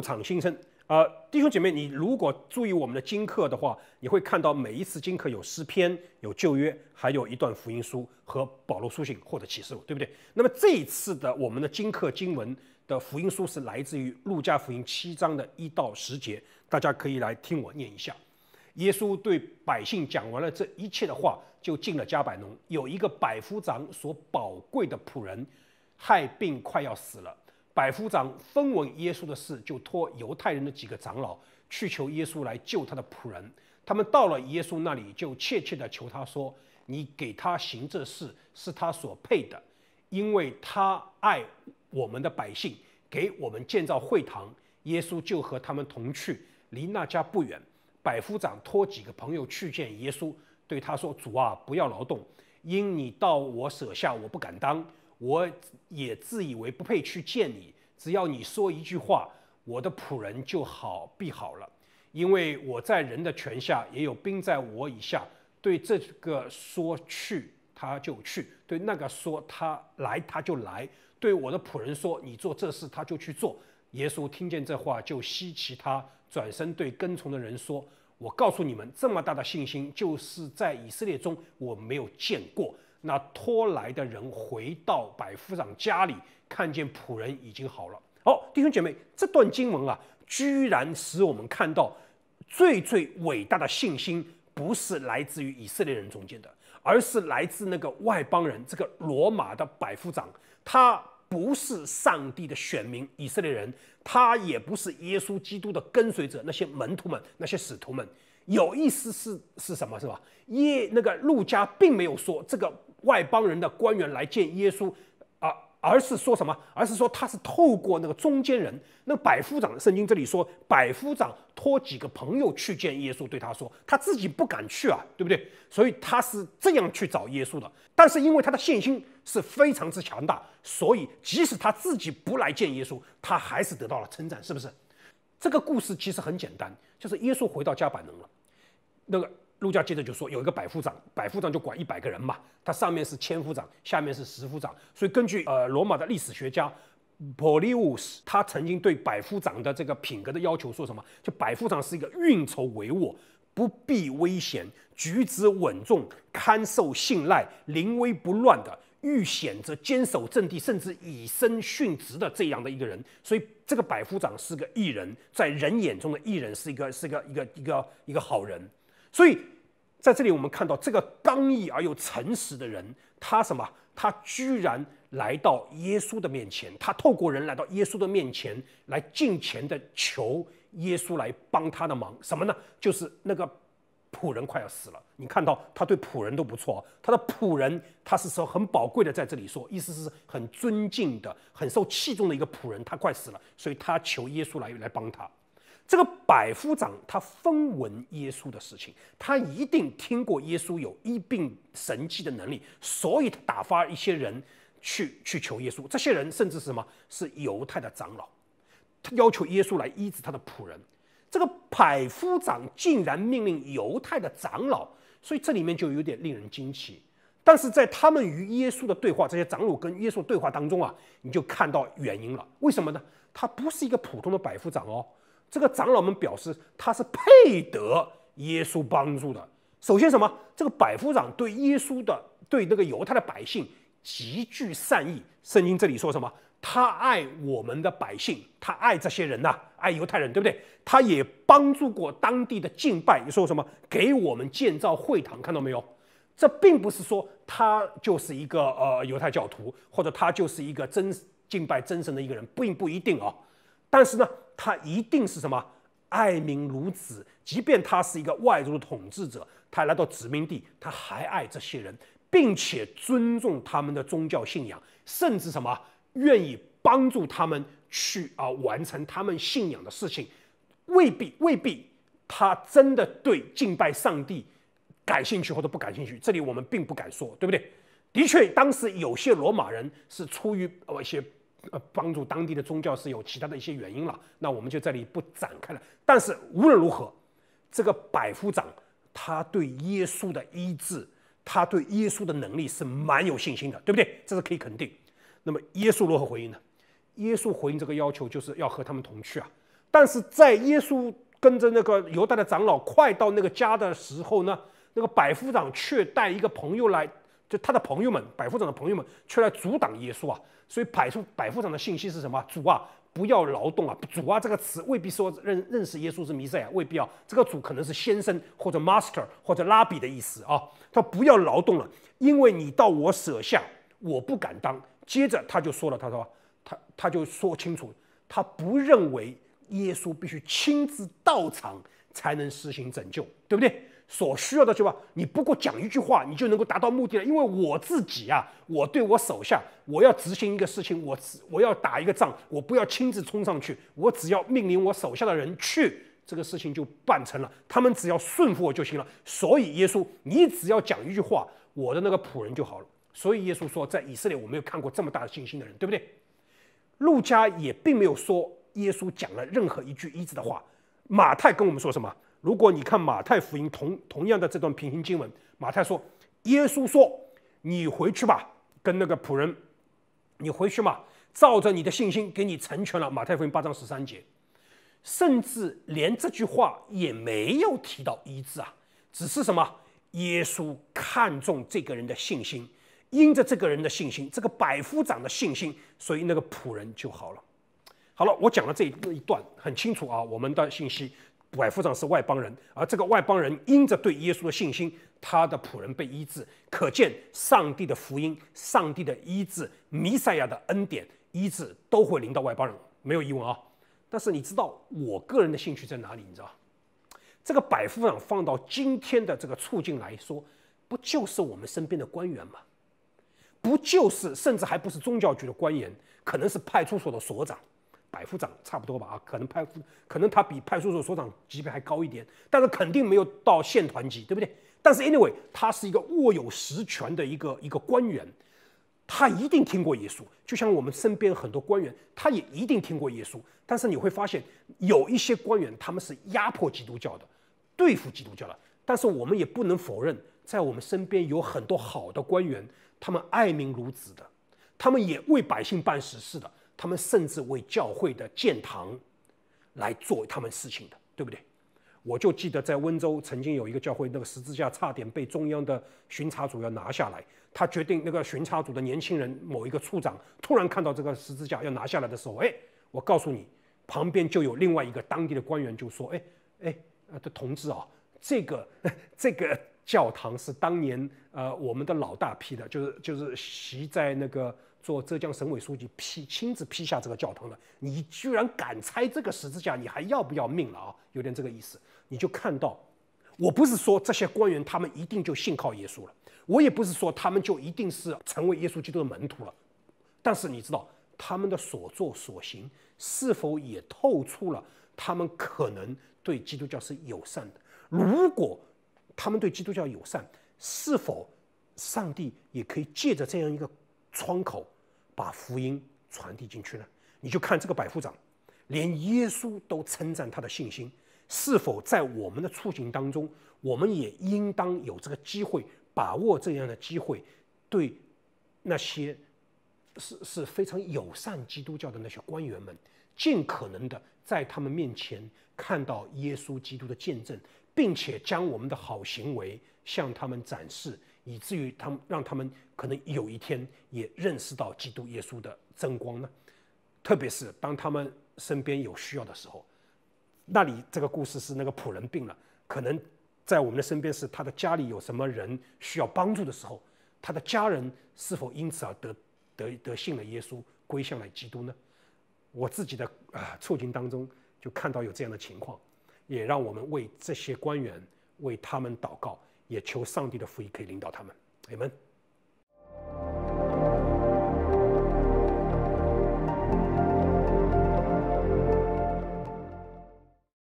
场新生啊，弟兄姐妹，你如果注意我们的经课的话，你会看到每一次经课有诗篇、有旧约，还有一段福音书和保罗书信或者启示录，对不对？那么这一次的我们的经课经文的福音书是来自于路加福音七章的一到十节，大家可以来听我念一下。耶稣对百姓讲完了这一切的话，就进了加百农。有一个百夫长所宝贵的仆人，害病快要死了。百夫长分闻耶稣的事，就托犹太人的几个长老去求耶稣来救他的仆人。他们到了耶稣那里，就切切地求他说：“你给他行这事，是他所配的，因为他爱我们的百姓，给我们建造会堂。”耶稣就和他们同去，离那家不远。百夫长托几个朋友去见耶稣，对他说：“主啊，不要劳动，因你到我舍下，我不敢当。”我也自以为不配去见你，只要你说一句话，我的仆人就好必好了，因为我在人的权下，也有兵在我以下。对这个说去，他就去；对那个说他来，他就来；对我的仆人说你做这事，他就去做。耶稣听见这话，就吸奇，他转身对跟从的人说：“我告诉你们，这么大的信心，就是在以色列中，我没有见过。”那拖来的人回到百夫长家里，看见仆人已经好了。好，弟兄姐妹，这段经文啊，居然使我们看到，最最伟大的信心不是来自于以色列人中间的，而是来自那个外邦人，这个罗马的百夫长。他不是上帝的选民，以色列人；他也不是耶稣基督的跟随者，那些门徒们、那些使徒们。有意思是是什么？是吧？耶，那个路加并没有说这个。外邦人的官员来见耶稣，而而是说什么？而是说他是透过那个中间人，那百夫长。圣经这里说，百夫长托几个朋友去见耶稣，对他说，他自己不敢去啊，对不对？所以他是这样去找耶稣的。但是因为他的信心是非常之强大，所以即使他自己不来见耶稣，他还是得到了称赞，是不是？这个故事其实很简单，就是耶稣回到加百农了，那个。路家接着就说，有一个百夫长，百夫长就管一百个人嘛。他上面是千夫长，下面是十夫长。所以根据呃罗马的历史学家 Polyus，他曾经对百夫长的这个品格的要求说什么？就百夫长是一个运筹帷幄、不避危险、举止稳重、堪受信赖、临危不乱的，遇险则坚守阵地，甚至以身殉职的这样的一个人。所以这个百夫长是个艺人，在人眼中的艺人是一个是一个一个一个一个好人。所以，在这里我们看到这个刚毅而又诚实的人，他什么？他居然来到耶稣的面前，他透过人来到耶稣的面前来进前的求耶稣来帮他的忙，什么呢？就是那个仆人快要死了。你看到他对仆人都不错，他的仆人他是说很宝贵的，在这里说，意思是很尊敬的、很受器重的一个仆人，他快死了，所以他求耶稣来来帮他。这个百夫长他分闻耶稣的事情，他一定听过耶稣有医病神迹的能力，所以他打发一些人去去求耶稣。这些人甚至是什么？是犹太的长老，他要求耶稣来医治他的仆人。这个百夫长竟然命令犹太的长老，所以这里面就有点令人惊奇。但是在他们与耶稣的对话，这些长老跟耶稣对话当中啊，你就看到原因了。为什么呢？他不是一个普通的百夫长哦。这个长老们表示，他是配得耶稣帮助的。首先，什么？这个百夫长对耶稣的，对那个犹太的百姓极具善意。圣经这里说什么？他爱我们的百姓，他爱这些人呐，爱犹太人，对不对？他也帮助过当地的敬拜。你说什么？给我们建造会堂，看到没有？这并不是说他就是一个呃犹太教徒，或者他就是一个真敬拜真神的一个人，并不一定啊。但是呢，他一定是什么爱民如子，即便他是一个外族的统治者，他来到殖民地，他还爱这些人，并且尊重他们的宗教信仰，甚至什么愿意帮助他们去啊完成他们信仰的事情，未必未必他真的对敬拜上帝感兴趣或者不感兴趣，这里我们并不敢说，对不对？的确，当时有些罗马人是出于呃一些。呃，帮助当地的宗教是有其他的一些原因了，那我们就这里不展开了。但是无论如何，这个百夫长他对耶稣的医治，他对耶稣的能力是蛮有信心的，对不对？这是可以肯定。那么耶稣如何回应呢？耶稣回应这个要求就是要和他们同去啊。但是在耶稣跟着那个犹大的长老快到那个家的时候呢，那个百夫长却带一个朋友来。就他的朋友们，百夫长的朋友们却来阻挡耶稣啊！所以百夫百夫长的信息是什么？主啊，不要劳动啊！主啊这个词未必说认认识耶稣是弥赛亚，未必啊，这个主可能是先生或者 master 或者拉比的意思啊。他不要劳动了，因为你到我舍下，我不敢当。接着他就说了，他说他他就说清楚，他不认为耶稣必须亲自到场才能实行拯救，对不对？所需要的，是吧？你不过讲一句话，你就能够达到目的了。因为我自己啊，我对我手下，我要执行一个事情，我我要打一个仗，我不要亲自冲上去，我只要命令我手下的人去，这个事情就办成了。他们只要顺服我就行了。所以耶稣，你只要讲一句话，我的那个仆人就好了。所以耶稣说，在以色列我没有看过这么大的信心的人，对不对？路加也并没有说耶稣讲了任何一句医治的话。马太跟我们说什么？如果你看马太福音同同样的这段平行经文，马太说：“耶稣说，你回去吧，跟那个仆人，你回去嘛，照着你的信心给你成全了。”马太福音八章十三节，甚至连这句话也没有提到一致啊，只是什么？耶稣看重这个人的信心，因着这个人的信心，这个百夫长的信心，所以那个仆人就好了。好了，我讲了这一段很清楚啊，我们的信息。百夫长是外邦人，而这个外邦人因着对耶稣的信心，他的仆人被医治。可见上帝的福音、上帝的医治、弥赛亚的恩典医治，都会临到外邦人，没有疑问啊。但是你知道我个人的兴趣在哪里？你知道，这个百夫长放到今天的这个处境来说，不就是我们身边的官员吗？不就是，甚至还不是宗教局的官员，可能是派出所的所长。百夫长差不多吧，啊，可能派可能他比派出所所长级别还高一点，但是肯定没有到县团级，对不对？但是 anyway，他是一个握有实权的一个一个官员，他一定听过耶稣，就像我们身边很多官员，他也一定听过耶稣。但是你会发现，有一些官员他们是压迫基督教的，对付基督教的。但是我们也不能否认，在我们身边有很多好的官员，他们爱民如子的，他们也为百姓办实事的。他们甚至为教会的建堂来做他们事情的，对不对？我就记得在温州曾经有一个教会，那个十字架差点被中央的巡查组要拿下来。他决定那个巡查组的年轻人某一个处长，突然看到这个十字架要拿下来的时候，哎，我告诉你，旁边就有另外一个当地的官员就说，哎哎，呃，同志啊，这个 这个教堂是当年呃我们的老大批的，就是就是习在那个。做浙江省委书记批亲自批下这个教堂了，你居然敢拆这个十字架，你还要不要命了啊？有点这个意思。你就看到，我不是说这些官员他们一定就信靠耶稣了，我也不是说他们就一定是成为耶稣基督的门徒了。但是你知道他们的所作所行，是否也透出了他们可能对基督教是友善的？如果他们对基督教友善，是否上帝也可以借着这样一个？窗口把福音传递进去呢？你就看这个百夫长，连耶稣都称赞他的信心。是否在我们的处境当中，我们也应当有这个机会，把握这样的机会，对那些是是非常友善基督教的那些官员们，尽可能的在他们面前看到耶稣基督的见证，并且将我们的好行为向他们展示。以至于他们让他们可能有一天也认识到基督耶稣的真光呢？特别是当他们身边有需要的时候，那里这个故事是那个仆人病了，可能在我们的身边是他的家里有什么人需要帮助的时候，他的家人是否因此而得得得信了耶稣，归向了基督呢？我自己的啊处境当中就看到有这样的情况，也让我们为这些官员为他们祷告。也求上帝的福音可以领导他们，你们。